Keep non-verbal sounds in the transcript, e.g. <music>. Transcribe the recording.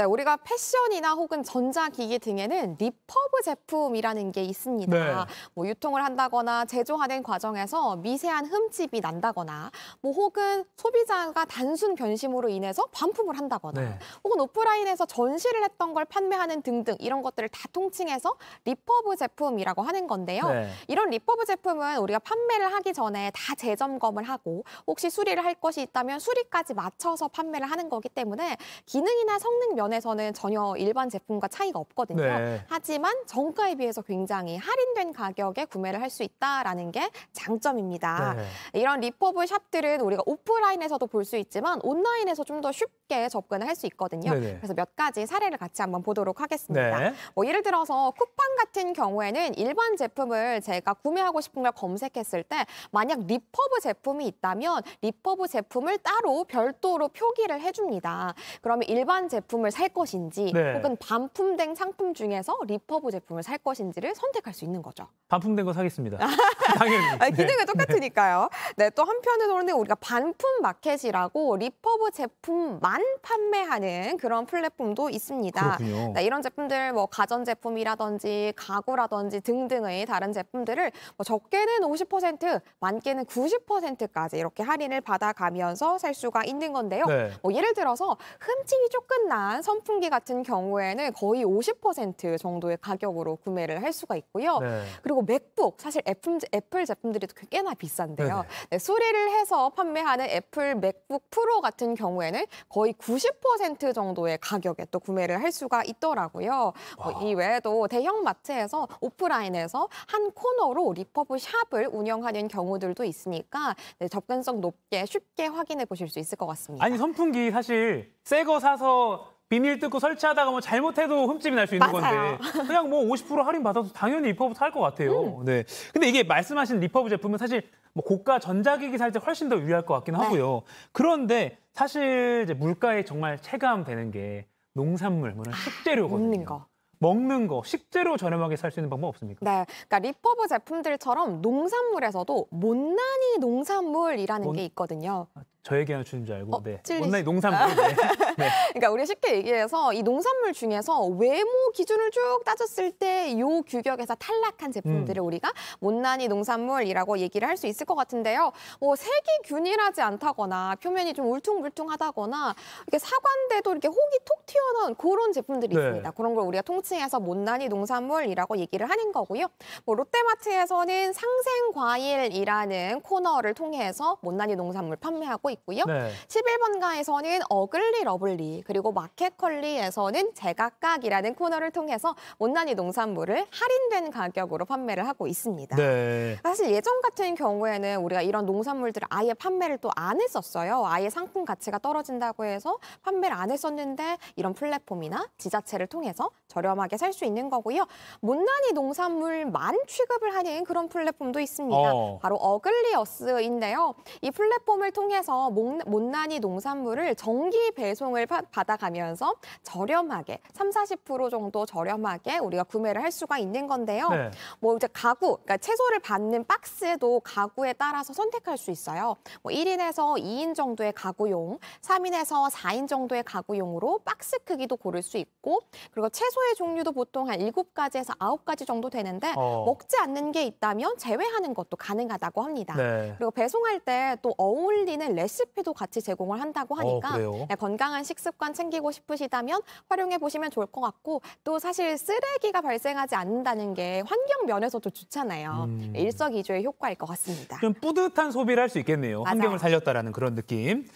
네, 우리가 패션이나 혹은 전자기기 등에는 리퍼브 제품이라는 게 있습니다. 네. 뭐 유통을 한다거나 제조하는 과정에서 미세한 흠집이 난다거나 뭐 혹은 소비자가 단순 변심으로 인해서 반품을 한다거나 네. 혹은 오프라인에서 전시를 했던 걸 판매하는 등등 이런 것들을 다 통칭해서 리퍼브 제품이라고 하는 건데요. 네. 이런 리퍼브 제품은 우리가 판매를 하기 전에 다 재점검을 하고 혹시 수리를 할 것이 있다면 수리까지 맞춰서 판매를 하는 거기 때문에 기능이나 성능 면 면에서는 전혀 일반 제품과 차이가 없거든요. 네. 하지만 정가에 비해서 굉장히 할인된 가격에 구매를 할 수 있다라는 게 장점입니다. 네. 이런 리퍼블 샵들은 우리가 오프라인에서도 볼 수 있지만 온라인에서 좀 더 쉽게 접근을 할 수 있거든요. 네. 그래서 몇 가지 사례를 같이 한번 보도록 하겠습니다. 네. 뭐 예를 들어서 쿠팡 같은 경우에는 일반 제품을 제가 구매하고 싶은 걸 검색했을 때 만약 리퍼브 제품이 있다면 리퍼브 제품을 따로 별도로 표기를 해줍니다. 그러면 일반 제품을 살 것인지 네. 혹은 반품된 상품 중에서 리퍼브 제품을 살 것인지를 선택할 수 있는 거죠. 반품된 거 사겠습니다. <laughs> <laughs> 당연히. 기능은 네. 네. 똑같으니까요. 네, 또 한편으로는 우리가 반품 마켓이라고 리퍼브 제품만 판매하는 그런 플랫폼도 있습니다. 그렇군요. 네, 이런 제품들 뭐 가전 제품이라든지 가구라든지 등등의 다른 제품들을 뭐 적게는 50%, 많게는 90%까지 이렇게 할인을 받아가면서 살 수가 있는 건데요. 네. 뭐 예를 들어서 흠집이 조금 난 하지만 선풍기 같은 경우에는 거의 50% 정도의 가격으로 구매를 할 수가 있고요. 네. 그리고 맥북, 사실 애플, 애플 제품들이 꽤나 비싼데요. 네, 수리를 해서 판매하는 애플 맥북 프로 같은 경우에는 거의 90% 정도의 가격에 또 구매를 할 수가 있더라고요. 어, 와. 이 외에도 대형 마트에서 오프라인에서 한 코너로 리퍼브 샵을 운영하는 경우들도 있으니까 네, 접근성 높게 쉽게 확인해 보실 수 있을 것 같습니다. 아니 선풍기 사실 새 거 사서 비닐 뜯고 설치하다가 뭐 잘못해도 흠집이 날 수 있는 맞아요. 건데 <laughs> 그냥 뭐 50% 할인 받아서 당연히 리퍼브 살 것 같아요. 음. 네. 근데 이게 말씀하신 리퍼브 제품은 사실 뭐 고가 전자기기 살 때 훨씬 더 유리할 것 같긴 네. 하고요. 네. 그런데 사실 이제 물가에 정말 체감되는 게 농산물, 뭐는 아, 식재료거든요. 먹는 거. 먹는 거, 식재료 저렴하게 살 수 있는 방법 없습니까? 네, 그러니까 리퍼브 제품들처럼 농산물에서도 못난이 농산물이라는 못... 게 있거든요. 아, 저에게 맞추는 줄 알고 어, 네. 찔리시... 온라인 농산물. 네. <laughs> 네. 그러니까 우리가 쉽게 얘기해서 이 농산물 중에서 외모 기준을 쭉 따졌을 때 요 규격에서 탈락한 제품들을 음. 우리가 못난이 농산물이라고 얘기를 할 수 있을 것 같은데요. 뭐 색이 균일하지 않다거나 표면이 좀 울퉁불퉁하다거나 이렇게 사관대도 이렇게 혹이 톡 튀어나온 그런 제품들이 네. 있습니다. 그런 걸 우리가 통칭해서 못난이 농산물이라고 얘기를 하는 거고요. 뭐 롯데마트에서는 상생과일이라는 코너를 통해서 못난이 농산물 판매하고 있고요. 네. 11번가에서는 어글리 러블리 그리고 마켓컬리에서는 제각각이라는 코너를 통해서 못난이 농산물을 할인된 가격으로 판매를 하고 있습니다. 네. 사실 예전 같은 경우에는 우리가 이런 농산물들을 아예 판매를 또 안 했었어요. 아예 상품 가치가 떨어진다고 해서 판매를 안 했었는데 이런 플랫폼이나 지자체를 통해서 저렴하게 살 수 있는 거고요. 못난이 농산물만 취급을 하는 그런 플랫폼도 있습니다. 어. 바로 어글리어스인데요. 이 플랫폼을 통해서 해 못난이 농산물을 정기 배송을 받아가면서 저렴하게 3, 0 40% 정도 저렴하게 우리가 구매를 할 수가 있는 건데요. 네. 뭐 이제 가구, 그러니까 채소를 받는 박스도 가구에 따라서 선택할 수 있어요. 뭐 1인에서 2인 정도의 가구용, 3인에서 4인 정도의 가구용으로 박스 크기도 고를 수 있고 그리고 채소의 종류도 보통 한 7가지에서 9가지 정도 되는데 어. 먹지 않는 게 있다면 제외하는 것도 가능하다고 합니다. 네. 그리고 배송할 때 또 어울리는 레시 레시피도 같이 제공을 한다고 어, 하니까 어, 건강한 식습관 챙기고 싶으시다면 활용해 보시면 좋을 것 같고 또 사실 쓰레기가 발생하지 않는다는 게 환경 면에서도 좋잖아요. 음. 일석이조의 효과일 것 같습니다. 좀 뿌듯한 소비를 할 수 있겠네요. 맞아요. 환경을 살렸다라는 그런 느낌.